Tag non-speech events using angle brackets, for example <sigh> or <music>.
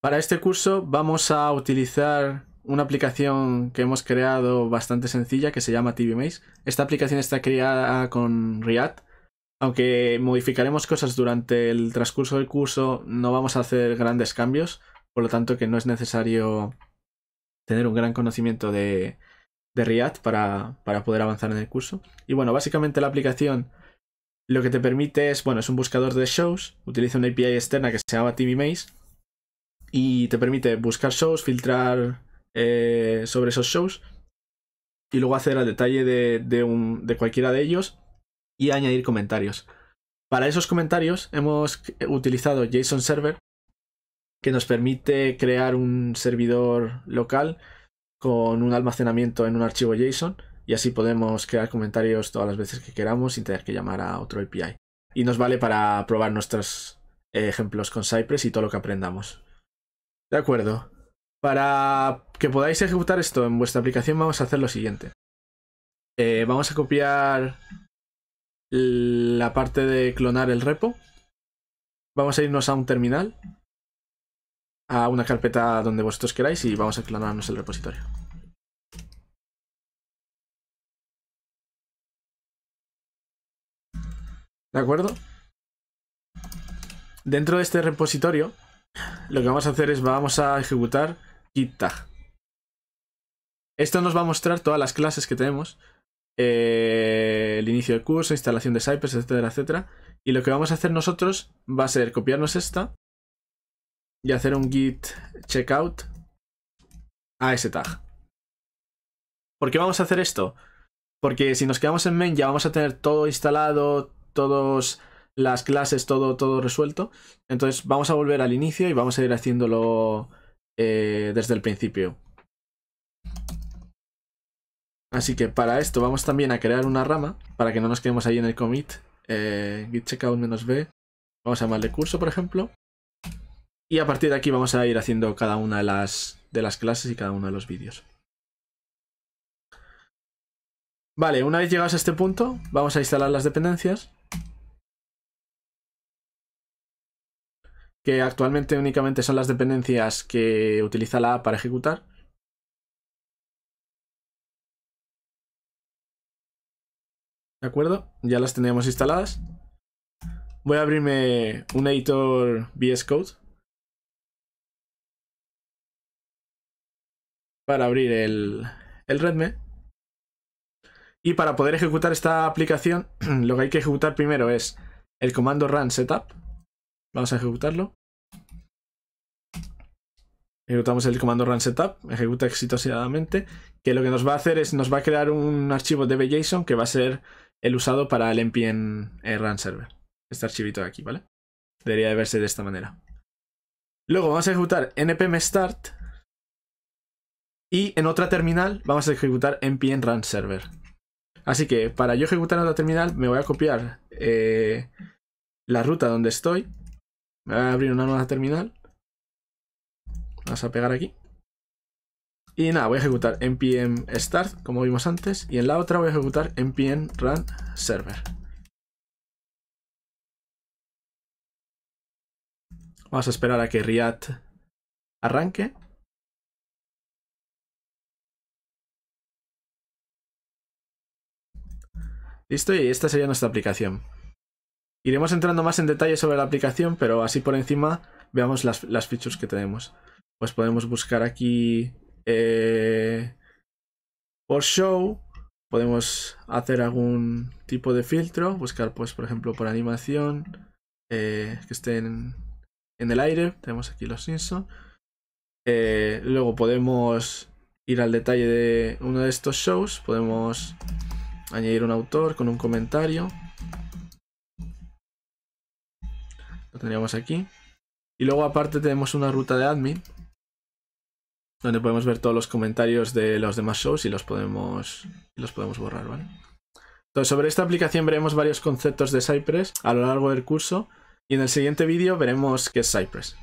Para este curso vamos a utilizar una aplicación que hemos creado bastante sencilla que se llama TVMaze. Esta aplicación está creada con React, aunque modificaremos cosas durante el transcurso del curso, no vamos a hacer grandes cambios, por lo tanto que no es necesario tener un gran conocimiento de, React para, poder avanzar en el curso. Y bueno, básicamente la aplicación lo que te permite es, bueno, es un buscador de shows, utiliza una API externa que se llama TVMaze y te permite buscar shows, filtrar eh, sobre esos shows y luego hacer al detalle de, de, cualquiera de ellos y añadir comentarios. Para esos comentarios hemos utilizado JSON Server que nos permite crear un servidor local con un almacenamiento en un archivo JSON y así podemos crear comentarios todas las veces que queramos sin tener que llamar a otro API. Y nos vale para probar nuestros eh, ejemplos con Cypress y todo lo que aprendamos. De acuerdo. Para que podáis ejecutar esto en vuestra aplicación vamos a hacer lo siguiente. Eh, vamos a copiar la parte de clonar el repo. Vamos a irnos a un terminal, a una carpeta donde vosotros queráis y vamos a clonarnos el repositorio. ¿De acuerdo? Dentro de este repositorio lo que vamos a hacer es vamos a ejecutar git tag. Esto nos va a mostrar todas las clases que tenemos. Eh, el inicio del curso, instalación de Cypress, etcétera, etcétera. Y lo que vamos a hacer nosotros va a ser copiarnos esta y hacer un git checkout a ese tag. ¿Por qué vamos a hacer esto? Porque si nos quedamos en main ya vamos a tener todo instalado, todos las clases, todo, todo resuelto. Entonces vamos a volver al inicio y vamos a ir haciéndolo eh, desde el principio. Así que para esto vamos también a crear una rama para que no nos quedemos ahí en el commit. Eh, git checkout-b. Vamos a llamarle curso, por ejemplo. Y a partir de aquí vamos a ir haciendo cada una de las, de las clases y cada uno de los vídeos. Vale, una vez llegados a este punto, vamos a instalar las dependencias. que actualmente únicamente son las dependencias que utiliza la app para ejecutar. ¿De acuerdo? Ya las tenemos instaladas. Voy a abrirme un editor VS Code. Para abrir el, el Redme. Y para poder ejecutar esta aplicación, <clears throat> lo que hay que ejecutar primero es el comando run setup. Vamos a ejecutarlo. Ejecutamos el comando run setup, ejecuta exitosamente, que lo que nos va a hacer es, nos va a crear un archivo db.json que va a ser el usado para el npm eh, run server. Este archivito de aquí, ¿vale? Debería de verse de esta manera. Luego vamos a ejecutar npm start y en otra terminal vamos a ejecutar npm run server. Así que para yo ejecutar en otra terminal me voy a copiar eh, la ruta donde estoy Voy a abrir una nueva terminal. Vamos a pegar aquí. Y nada, voy a ejecutar npm start, como vimos antes. Y en la otra voy a ejecutar npm run server. Vamos a esperar a que React arranque. Listo, y esta sería nuestra aplicación. Iremos entrando más en detalle sobre la aplicación, pero así por encima veamos las, las features que tenemos. Pues podemos buscar aquí por eh, show, podemos hacer algún tipo de filtro, buscar pues por ejemplo por animación, eh, que estén en el aire, tenemos aquí los Simpsons. Eh, luego podemos ir al detalle de uno de estos shows, podemos añadir un autor con un comentario. tendríamos aquí. Y luego aparte tenemos una ruta de admin donde podemos ver todos los comentarios de los demás shows y los podemos, los podemos borrar, ¿vale? Entonces, sobre esta aplicación veremos varios conceptos de Cypress a lo largo del curso y en el siguiente vídeo veremos qué es Cypress.